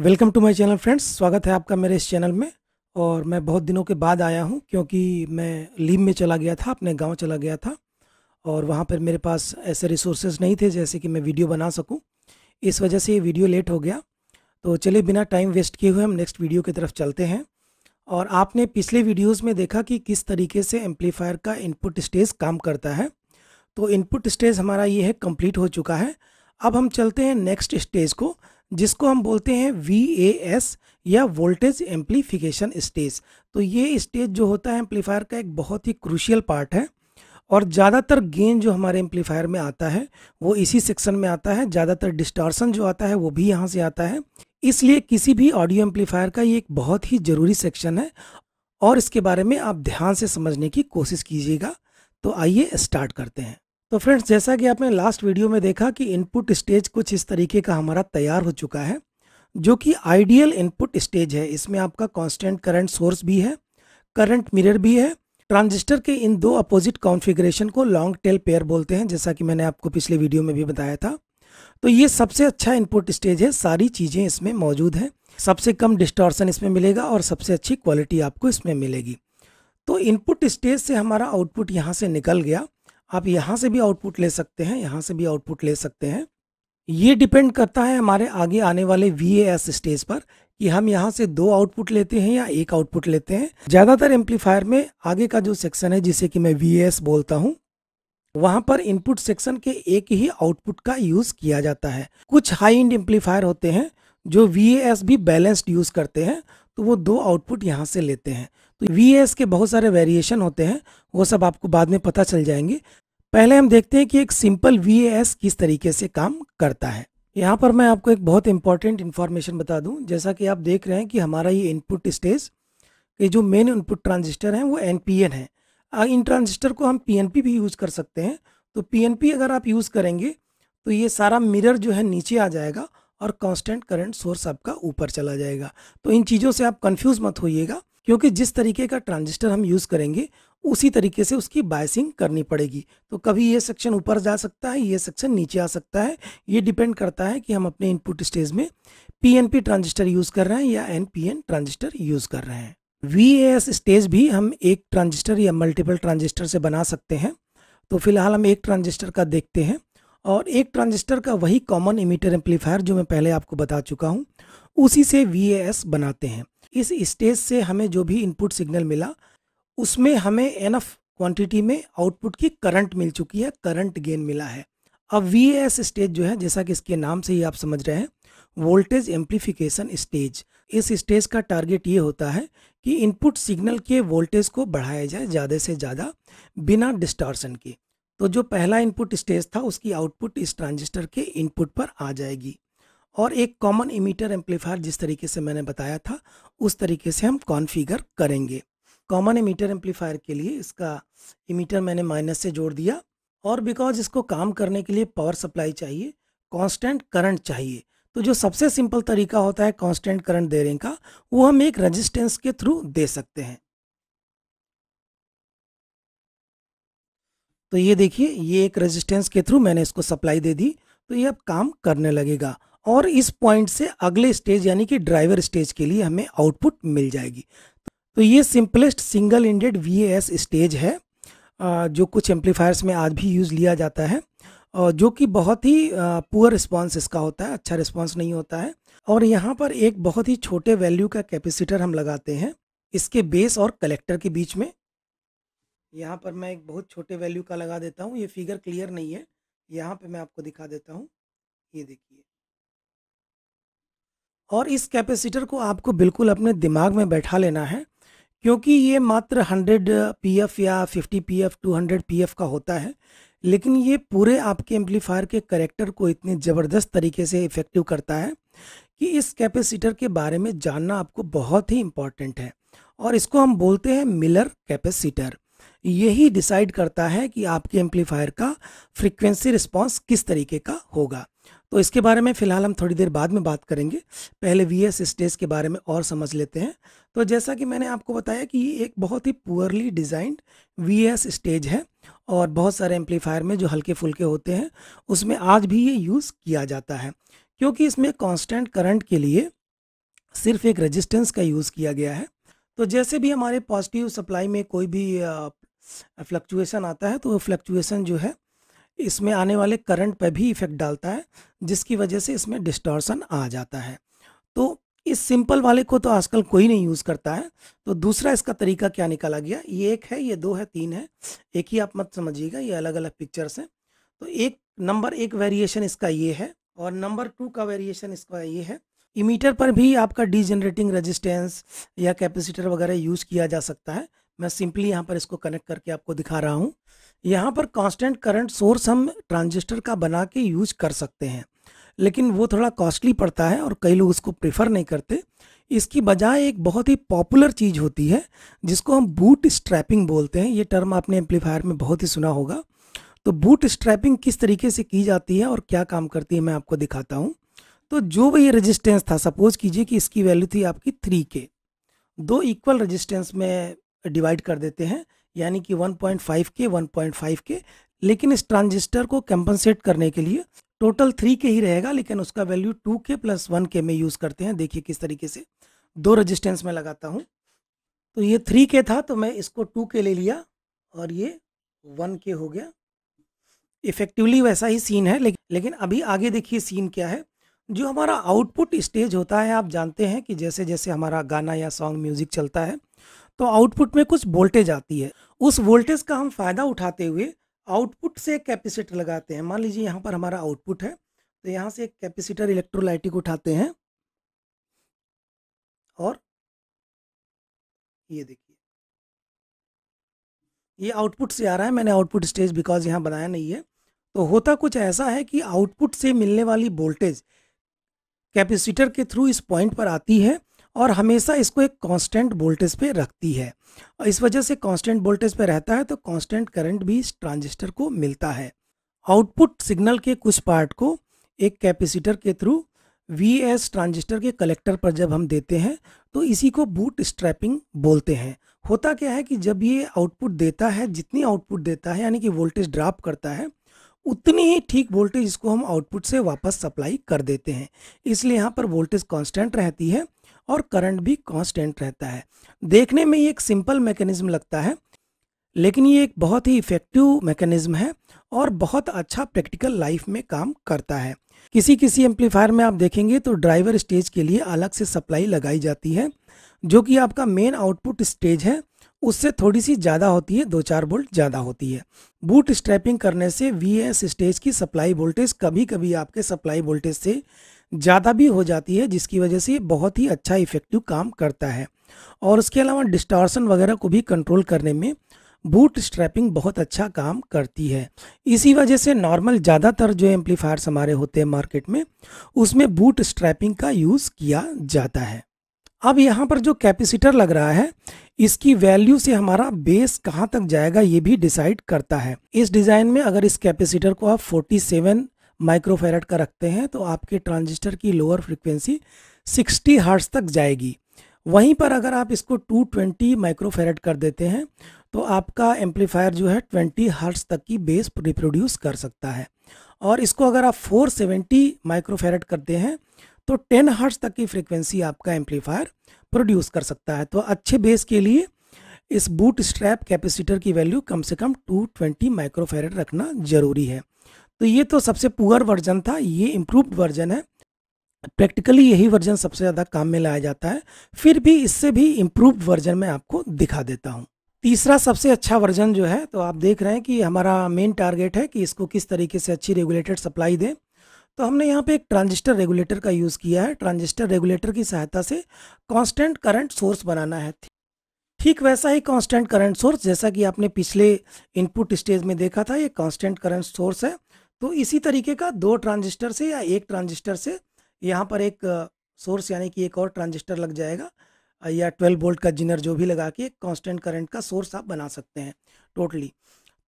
welcome to my channel friends स्वागत है आपका मेरे इस चैनल में और मैं बहुत दिनों के बाद आया हूं क्योंकि मैं लीव में चला गया था अपने गांव चला गया था और वहां पर मेरे पास ऐसे रिसोर्सेज नहीं थे जैसे कि मैं वीडियो बना सकूं इस वजह से ये वीडियो लेट हो गया तो चलिए बिना टाइम वेस्ट किए हुए हम नेक्स्ट वीडियो की तरफ चलते हैं और आपने पिछले वीडियोज़ में देखा कि किस तरीके से एम्पलीफायर का इनपुट स्टेज काम करता है तो इनपुट स्टेज हमारा ये है कम्प्लीट हो चुका है अब हम चलते हैं नेक्स्ट स्टेज को जिसको हम बोलते हैं वी ए एस या वोल्टेज एम्पलीफिकेशन स्टेज तो ये स्टेज जो होता है एम्पलीफायर का एक बहुत ही क्रूशियल पार्ट है और ज़्यादातर गेन जो हमारे एम्पलीफायर में आता है वो इसी सेक्शन में आता है ज़्यादातर डिस्टॉर्सन जो आता है वो भी यहाँ से आता है इसलिए किसी भी ऑडियो एम्पलीफायर का ये एक बहुत ही ज़रूरी सेक्शन है और इसके बारे में आप ध्यान से समझने की कोशिश कीजिएगा तो आइए स्टार्ट करते हैं तो फ्रेंड्स जैसा कि आपने लास्ट वीडियो में देखा कि इनपुट स्टेज कुछ इस तरीके का हमारा तैयार हो चुका है जो कि आइडियल इनपुट स्टेज है इसमें आपका कांस्टेंट करंट सोर्स भी है करंट मिरर भी है ट्रांजिस्टर के इन दो अपोजिट कॉन्फ़िगरेशन को लॉन्ग टेल पेयर बोलते हैं जैसा कि मैंने आपको पिछले वीडियो में भी बताया था तो ये सबसे अच्छा इनपुट स्टेज है सारी चीज़ें इसमें मौजूद हैं सबसे कम डिस्टॉर्सन इसमें मिलेगा और सबसे अच्छी क्वालिटी आपको इसमें मिलेगी तो इनपुट स्टेज से हमारा आउटपुट यहाँ से निकल गया आप यहाँ से भी आउटपुट ले सकते हैं यहाँ से भी आउटपुट ले सकते हैं ये डिपेंड करता है हमारे आगे आने वाले वी स्टेज पर कि हम यहाँ से दो आउटपुट लेते हैं या एक आउटपुट लेते हैं ज़्यादातर एम्पलीफायर में आगे का जो सेक्शन है जिसे कि मैं वी बोलता हूँ वहाँ पर इनपुट सेक्शन के एक ही आउटपुट का यूज़ किया जाता है कुछ हाई इंड एम्पलीफायर होते हैं जो वी भी बैलेंस्ड यूज़ करते हैं तो वो दो आउटपुट यहाँ से लेते हैं तो वी के बहुत सारे वेरिएशन होते हैं वो सब आपको बाद में पता चल जाएंगे पहले हम देखते हैं कि एक सिंपल वी किस तरीके से काम करता है यहाँ पर मैं आपको एक बहुत इंपॉर्टेंट इन्फॉर्मेशन बता दूँ जैसा कि आप देख रहे हैं कि हमारा ये इनपुट स्टेज के जो मेन इनपुट ट्रांजिस्टर हैं वो एन है इन ट्रांजिस्टर को हम पी भी यूज़ कर सकते हैं तो पी अगर आप यूज़ करेंगे तो ये सारा मिरर जो है नीचे आ जाएगा और कांस्टेंट करंट सोर्स आपका ऊपर चला जाएगा तो इन चीज़ों से आप कंफ्यूज मत होइएगा क्योंकि जिस तरीके का ट्रांजिस्टर हम यूज़ करेंगे उसी तरीके से उसकी बायसिंग करनी पड़ेगी तो कभी ये सेक्शन ऊपर जा सकता है ये सेक्शन नीचे आ सकता है ये डिपेंड करता है कि हम अपने इनपुट स्टेज में पीएनपी ट्रांजिस्टर यूज़ कर रहे हैं या एनपीएन ट्रांजिस्टर यूज़ कर रहे हैं वी स्टेज भी हम एक ट्रांजिस्टर या मल्टीपल ट्रांजिस्टर से बना सकते हैं तो फिलहाल हम एक ट्रांजिस्टर का देखते हैं और एक ट्रांजिस्टर का वही कॉमन इमीटर एम्पलीफायर जो मैं पहले आपको बता चुका हूँ उसी से वी बनाते हैं इस स्टेज से हमें जो भी इनपुट सिग्नल मिला उसमें हमें एनफ क्वांटिटी में आउटपुट की करंट मिल चुकी है करंट गेन मिला है अब वी एस स्टेज जो है जैसा कि इसके नाम से ही आप समझ रहे हैं वोल्टेज एम्पलीफिकेशन स्टेज इस स्टेज का टारगेट ये होता है कि इनपुट सिग्नल के वोल्टेज को बढ़ाया जाए ज़्यादा से ज़्यादा बिना डिस्टॉर्सन के तो जो पहला इनपुट स्टेज था उसकी आउटपुट इस ट्रांजिस्टर के इनपुट पर आ जाएगी और एक कॉमन इमीटर एम्पलीफायर जिस तरीके से मैंने बताया था उस तरीके से हम कॉन्फ़िगर करेंगे कॉमन इमीटर एम्पलीफायर के लिए इसका इमीटर मैंने माइनस से जोड़ दिया और बिकॉज इसको काम करने के लिए पावर सप्लाई चाहिए कांस्टेंट करंट चाहिए तो जो सबसे सिंपल तरीका होता है कांस्टेंट करंट देने का वो हम एक रेजिस्टेंस के थ्रू दे सकते हैं तो ये देखिए ये एक रेजिस्टेंस के थ्रू मैंने इसको सप्लाई दे दी तो ये अब काम करने लगेगा और इस पॉइंट से अगले स्टेज यानी कि ड्राइवर स्टेज के लिए हमें आउटपुट मिल जाएगी तो ये simplest single ended V stage है जो कुछ एम्पलीफायर्स में आज भी यूज़ लिया जाता है और जो कि बहुत ही पुअर रिस्पांस इसका होता है अच्छा रिस्पांस नहीं होता है और यहाँ पर एक बहुत ही छोटे वैल्यू का कैपेसिटर हम लगाते हैं इसके बेस और कलेक्टर के बीच में यहाँ पर मैं एक बहुत छोटे वैल्यू का लगा देता हूँ ये फिगर क्लियर नहीं है यहाँ पर मैं आपको दिखा देता हूँ ये देखिए और इस कैपेसिटर को आपको बिल्कुल अपने दिमाग में बैठा लेना है क्योंकि ये मात्र 100 पीएफ या 50 पीएफ 200 पीएफ का होता है लेकिन ये पूरे आपके एम्पलीफायर के करेक्टर को इतने ज़बरदस्त तरीके से इफ़ेक्टिव करता है कि इस कैपेसिटर के बारे में जानना आपको बहुत ही इम्पॉर्टेंट है और इसको हम बोलते हैं मिलर कैपेसिटर यही डिसाइड करता है कि आपके एम्पलीफायर का फ्रिक्वेंसी रिस्पॉन्स किस तरीके का होगा तो इसके बारे में फ़िलहाल हम थोड़ी देर बाद में बात करेंगे पहले वी एस स्टेज के बारे में और समझ लेते हैं तो जैसा कि मैंने आपको बताया कि ये एक बहुत ही poorly designed V S stage है और बहुत सारे एम्पलीफायर में जो हल्के फुल्के होते हैं उसमें आज भी ये यूज़ किया जाता है क्योंकि इसमें कॉन्स्टेंट करंट के लिए सिर्फ एक रजिस्टेंस का यूज़ किया गया है तो जैसे भी हमारे पॉजिटिव सप्लाई में कोई भी फ्लक्चुएसन आता है तो फ्लक्चुएसन जो है इसमें आने वाले करंट पर भी इफेक्ट डालता है जिसकी वजह से इसमें डिस्टॉर्सन आ जाता है तो इस सिंपल वाले को तो आजकल कोई नहीं यूज़ करता है तो दूसरा इसका तरीका क्या निकाला गया ये एक है ये दो है तीन है एक ही आप मत समझिएगा ये अलग अलग पिक्चर्स हैं तो एक नंबर एक वेरिएशन इसका ये है और नंबर टू का वेरिएशन इसका ये है इमीटर पर भी आपका डी जनरेटिंग रजिस्टेंस या कैपेसिटर वगैरह यूज़ किया जा सकता है मैं सिंपली यहाँ पर इसको कनेक्ट करके आपको दिखा रहा हूँ यहाँ पर कांस्टेंट करंट सोर्स हम ट्रांजिस्टर का बना के यूज कर सकते हैं लेकिन वो थोड़ा कॉस्टली पड़ता है और कई लोग उसको प्रेफर नहीं करते इसकी बजाय एक बहुत ही पॉपुलर चीज़ होती है जिसको हम बूट स्ट्रैपिंग बोलते हैं ये टर्म आपने एम्पलीफायर में बहुत ही सुना होगा तो बूट स्ट्रैपिंग किस तरीके से की जाती है और क्या काम करती है मैं आपको दिखाता हूँ तो जो भी ये रजिस्टेंस था सपोज कीजिए कि इसकी वैल्यू थी आपकी थ्री के दो इक्वल रजिस्टेंस में डिवाइड कर देते हैं यानी कि 1.5 के 1.5 के लेकिन इस ट्रांजिस्टर को कंपनसेट करने के लिए टोटल थ्री के ही रहेगा लेकिन उसका value two K plus one K में यूज़ करते हैं देखिए किस तरीके से दो रजिस्टेंस में लगाता हूँ तो ये थ्री के था तो मैं इसको टू के ले लिया और ये वन के हो गया इफेक्टिवली वैसा ही सीन है लेकिन लेकिन अभी आगे देखिए सीन क्या है जो हमारा आउटपुट स्टेज होता है आप जानते हैं कि जैसे जैसे हमारा गाना या सॉन्ग म्यूज़िक चलता है तो आउटपुट में कुछ वोल्टेज आती है उस वोल्टेज का हम फ़ायदा उठाते हुए आउटपुट से एक कैपेसिटर लगाते हैं मान लीजिए यहाँ पर हमारा आउटपुट है तो यहाँ से एक कैपेसिटर इलेक्ट्रोलाइटिक उठाते हैं और ये देखिए ये आउटपुट से आ रहा है मैंने आउटपुट स्टेज बिकॉज यहाँ बनाया नहीं है तो होता कुछ ऐसा है कि आउटपुट से मिलने वाली वोल्टेज कैपेसिटर के थ्रू इस पॉइंट पर आती है और हमेशा इसको एक कांस्टेंट वोल्टेज पे रखती है और इस वजह से कांस्टेंट वोल्टेज पे रहता है तो कांस्टेंट करंट भी इस ट्रांजिस्टर को मिलता है आउटपुट सिग्नल के कुछ पार्ट को एक कैपेसिटर के थ्रू वी एस ट्रांजिस्टर के कलेक्टर पर जब हम देते हैं तो इसी को बूट स्ट्रैपिंग बोलते हैं होता क्या है कि जब ये आउटपुट देता है जितनी आउटपुट देता है यानी कि वोल्टेज ड्राप करता है उतनी ही ठीक वोल्टेज इसको हम आउटपुट से वापस सप्लाई कर देते हैं इसलिए यहाँ पर वोल्टेज कांस्टेंट रहती है और करंट भी कांस्टेंट रहता है देखने में ये एक सिंपल मैकेनिज्म लगता है लेकिन ये एक बहुत ही इफेक्टिव मैकेनिज्म है और बहुत अच्छा प्रैक्टिकल लाइफ में काम करता है किसी किसी एम्पलीफायर में आप देखेंगे तो ड्राइवर स्टेज के लिए अलग से सप्लाई लगाई जाती है जो कि आपका मेन आउटपुट स्टेज है उससे थोड़ी सी ज़्यादा होती है दो चार वोल्ट ज़्यादा होती है बूट स्ट्रैपिंग करने से वी एस स्टेज की सप्लाई वोल्टेज कभी कभी आपके सप्लाई वोल्टेज से ज़्यादा भी हो जाती है जिसकी वजह से ये बहुत ही अच्छा इफेक्टिव काम करता है और उसके अलावा डिस्टॉर्सन वगैरह को भी कंट्रोल करने में बूट स्ट्रैपिंग बहुत अच्छा काम करती है इसी वजह से नॉर्मल ज़्यादातर जो एम्पलीफायर्स हमारे होते हैं मार्केट में उसमें बूट स्ट्रैपिंग का यूज़ किया जाता है अब यहाँ पर जो कैपेसिटर लग रहा है इसकी वैल्यू से हमारा बेस कहाँ तक जाएगा ये भी डिसाइड करता है इस डिज़ाइन में अगर इस कैपेसिटर को आप 47 माइक्रोफेरेट का रखते हैं तो आपके ट्रांजिस्टर की लोअर फ्रिक्वेंसी 60 हार्ट्स तक जाएगी वहीं पर अगर आप इसको 220 माइक्रोफेरेट कर देते हैं तो आपका एम्पलीफायर जो है ट्वेंटी हर्ट्स तक की बेस रिप्रोड्यूस कर सकता है और इसको अगर आप फोर सेवेंटी माइक्रोफेरेट करते हैं तो 10 हर्ट्स तक की फ्रीक्वेंसी आपका एम्पलीफायर प्रोड्यूस कर सकता है तो अच्छे बेस के लिए इस बूट स्ट्रैप कैपेसिटर की वैल्यू कम से कम 220 माइक्रोफेरेट रखना जरूरी है तो ये तो सबसे पुअर वर्जन था ये इम्प्रूव्ड वर्जन है प्रैक्टिकली यही वर्जन सबसे ज़्यादा काम में लाया जाता है फिर भी इससे भी इम्प्रूव्ड वर्जन मैं आपको दिखा देता हूँ तीसरा सबसे अच्छा वर्जन जो है तो आप देख रहे हैं कि हमारा मेन टारगेट है कि इसको किस तरीके से अच्छी रेगुलेटेड सप्लाई दें तो हमने यहाँ पे एक ट्रांजिस्टर रेगुलेटर का यूज़ किया है ट्रांजिस्टर रेगुलेटर की सहायता से कांस्टेंट करंट सोर्स बनाना है ठीक वैसा ही कांस्टेंट करंट सोर्स जैसा कि आपने पिछले इनपुट स्टेज में देखा था ये कांस्टेंट करंट सोर्स है तो इसी तरीके का दो ट्रांजिस्टर से या एक ट्रांजिस्टर से यहाँ पर एक सोर्स यानी कि एक और ट्रांजिस्टर लग जाएगा या ट्वेल्व वोल्ट का जिनर जो भी लगा के कॉन्स्टेंट करंट का सोर्स आप बना सकते हैं टोटली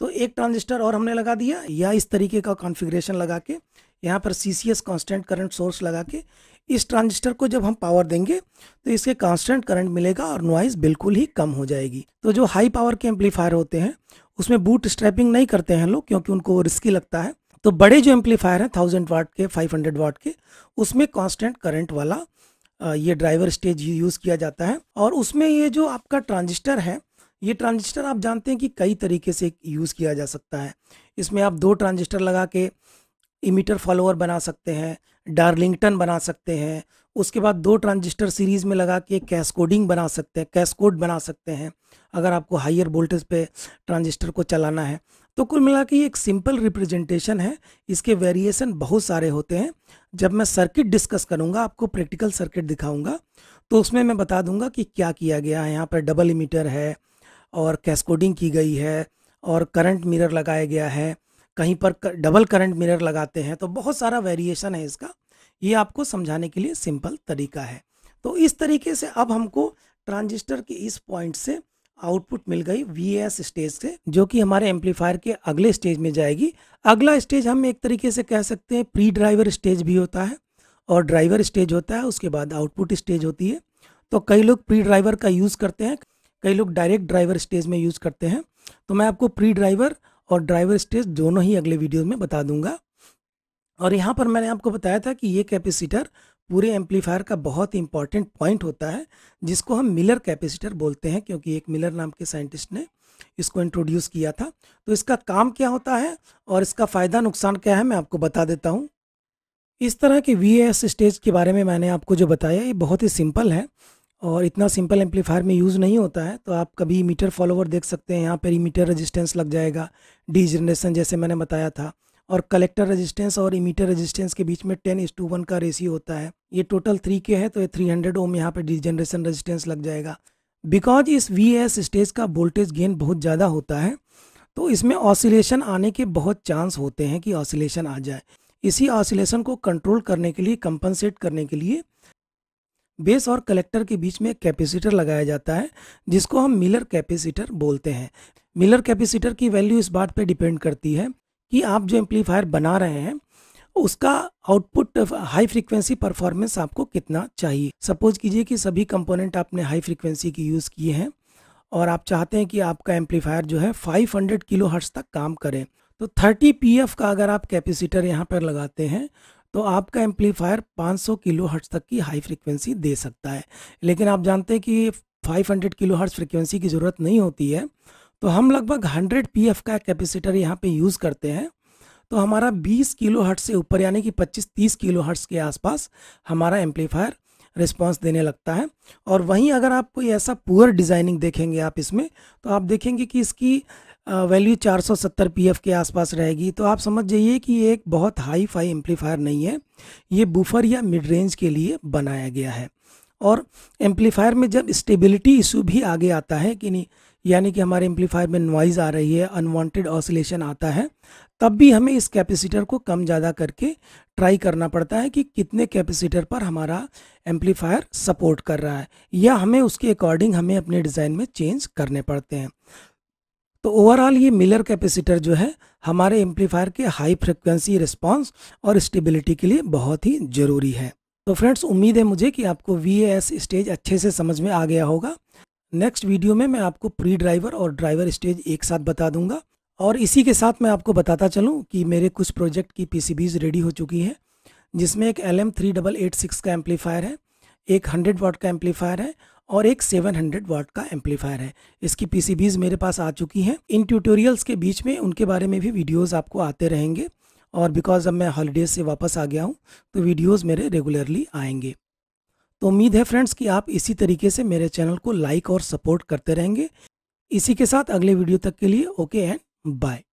तो एक ट्रांजिस्टर और हमने लगा दिया या इस तरीके का कॉन्फ़िगरेशन लगा के यहाँ पर C C S constant current source लगा के इस ट्रांजिस्टर को जब हम पावर देंगे तो इसके कांस्टेंट करंट मिलेगा और नॉइज़ बिल्कुल ही कम हो जाएगी तो जो हाई पावर के एम्पलीफायर होते हैं उसमें बूट स्ट्रैपिंग नहीं करते हैं लोग क्योंकि उनको वो रिस्की लगता है तो बड़े जो एम्पलीफायर हैं थाउजेंड वाट के फाइव हंड्रेड वाट के उसमें कॉन्स्टेंट करंट वाला ये ड्राइवर स्टेज यूज़ किया जाता है और उसमें ये जो आपका ट्रांजिस्टर है ये ट्रांजिस्टर आप जानते हैं कि कई तरीके से यूज़ किया जा सकता है इसमें आप दो ट्रांजिस्टर लगा के इमीटर फॉलोअर बना सकते हैं डार्लिंगटन बना सकते हैं उसके बाद दो ट्रांजिस्टर सीरीज़ में लगा के कैसकोडिंग बना सकते हैं कैसकोड बना सकते हैं अगर आपको हाइयर वोल्टेज पे ट्रांजिस्टर को चलाना है तो कुल मिला के एक सिंपल रिप्रेजेंटेशन है इसके वेरिएशन बहुत सारे होते हैं जब मैं सर्किट डिस्कस करूँगा आपको प्रैक्टिकल सर्किट दिखाऊँगा तो उसमें मैं बता दूंगा कि क्या किया गया है यहाँ पर डबल इमीटर है और कैस्कोडिंग की गई है और करंट मिरर लगाया गया है कहीं पर डबल करंट मिरर लगाते हैं तो बहुत सारा वेरिएशन है इसका ये आपको समझाने के लिए सिंपल तरीका है तो इस तरीके से अब हमको ट्रांजिस्टर के इस पॉइंट से आउटपुट मिल गई वी स्टेज से जो कि हमारे एम्पलीफायर के अगले स्टेज में जाएगी अगला स्टेज हम एक तरीके से कह सकते हैं प्री ड्राइवर स्टेज भी होता है और ड्राइवर स्टेज होता है उसके बाद आउटपुट स्टेज होती है तो कई लोग प्री ड्राइवर का यूज़ करते हैं कई लोग डायरेक्ट ड्राइवर स्टेज में यूज़ करते हैं तो मैं आपको प्री ड्राइवर और ड्राइवर स्टेज दोनों ही अगले वीडियो में बता दूंगा और यहाँ पर मैंने आपको बताया था कि ये कैपेसिटर पूरे एम्पलीफायर का बहुत ही इंपॉर्टेंट पॉइंट होता है जिसको हम मिलर कैपेसिटर बोलते हैं क्योंकि एक मिलर नाम के साइंटिस्ट ने इसको इंट्रोड्यूस किया था तो इसका काम क्या होता है और इसका फ़ायदा नुकसान क्या है मैं आपको बता देता हूँ इस तरह के वी स्टेज के बारे में मैंने आपको जो बताया ये बहुत ही सिंपल है और इतना सिंपल एम्पलीफायर में यूज़ नहीं होता है तो आप कभी मीटर फॉलोवर देख सकते हैं यहाँ पर मीटर रजिस्टेंस लग जाएगा डी जनरेशन जैसे मैंने बताया था और कलेक्टर रेजिस्टेंस और इमीटर रेजिस्टेंस के बीच में टेन इस टू वन का रेसी होता है ये टोटल थ्री के है तो ये थ्री हंड्रेड ओम यहाँ पे डिजनरेशन रेजिस्टेंस लग जाएगा बिकॉज इस वी एस स्टेज का वोल्टेज गेन बहुत ज़्यादा होता है तो इसमें ऑसिलेशन आने के बहुत चांस होते हैं कि ऑसिलेशन आ जाए इसी ऑसिलेशन को कंट्रोल करने के लिए कंपनसेट करने के लिए बेस और कलेक्टर के बीच में एक कैपेसिटर लगाया जाता है जिसको हम मिलर कैपेसिटर बोलते हैं मिलर कैपेसिटर की वैल्यू इस बात पे डिपेंड करती है कि आप जो एम्पलीफायर बना रहे हैं उसका आउटपुट हाई फ्रिक्वेंसी परफॉर्मेंस आपको कितना चाहिए सपोज कीजिए कि सभी कंपोनेंट आपने हाई फ्रिक्वेंसी की यूज़ किए हैं और आप चाहते हैं कि आपका एम्पलीफायर जो है 500 किलो हर्ट्स तक काम करें तो 30 पी का अगर आप कैपेसिटर यहाँ पर लगाते हैं तो आपका एम्पलीफायर 500 किलो हर्ट्स तक की हाई फ्रिक्वेंसी दे सकता है लेकिन आप जानते हैं कि 500 किलो हर्ट्स फ्रिक्वेंसी की ज़रूरत नहीं होती है तो हम लगभग 100 पीएफ का कैपेसिटर यहाँ पे यूज़ करते हैं तो हमारा 20 किलो हर्ट्स से ऊपर यानी कि 25-30 किलो हर्ट्स के आसपास हमारा एम्पलीफायर रिस्पॉन्स देने लगता है और वहीं अगर आप कोई ऐसा पुअर डिज़ाइनिंग देखेंगे आप इसमें तो आप देखेंगे कि इसकी वैल्यू 470 पीएफ के आसपास रहेगी तो आप समझ जाइए कि ये एक बहुत हाई फाई एम्पलीफायर नहीं है ये बूफर या मिड रेंज के लिए बनाया गया है और एम्पलीफायर में जब स्टेबिलिटी इशू भी आगे आता है कि नहीं यानी कि हमारे एम्पलीफायर में नॉइज़ आ रही है अनवांटेड ऑसिलेशन आता है तब भी हमें इस कैपेसिटर को कम ज़्यादा करके ट्राई करना पड़ता है कि कितने कैपेसिटर पर हमारा एम्पलीफायर सपोर्ट कर रहा है या हमें उसके अकॉर्डिंग हमें अपने डिज़ाइन में चेंज करने पड़ते हैं तो ओवरऑल ये मिलर कैपेसिटर जो है हमारे एम्पलीफायर के हाई फ्रिक्वेंसी रिस्पॉन्स और स्टेबिलिटी के लिए बहुत ही ज़रूरी है तो फ्रेंड्स उम्मीद है मुझे कि आपको वी स्टेज अच्छे से समझ में आ गया होगा नेक्स्ट वीडियो में मैं आपको प्री ड्राइवर और ड्राइवर स्टेज एक साथ बता दूंगा और इसी के साथ मैं आपको बताता चलूं कि मेरे कुछ प्रोजेक्ट की पीसीबीज रेडी हो चुकी हैं जिसमें एक L M three double eight six का एम्पलीफायर है एक हंड्रेड वाट का एम्पलीफायर है और एक 700 वाट का एम्पलीफायर है इसकी पीसीबीज मेरे पास आ चुकी हैं इन ट्यूटोरियल्स के बीच में उनके बारे में भी वीडियोस आपको आते रहेंगे और बिकॉज अब मैं हॉलीडेज से वापस आ गया हूँ तो वीडियोस मेरे रेगुलरली आएंगे तो उम्मीद है फ्रेंड्स कि आप इसी तरीके से मेरे चैनल को लाइक और सपोर्ट करते रहेंगे इसी के साथ अगले वीडियो तक के लिए ओके एंड बाय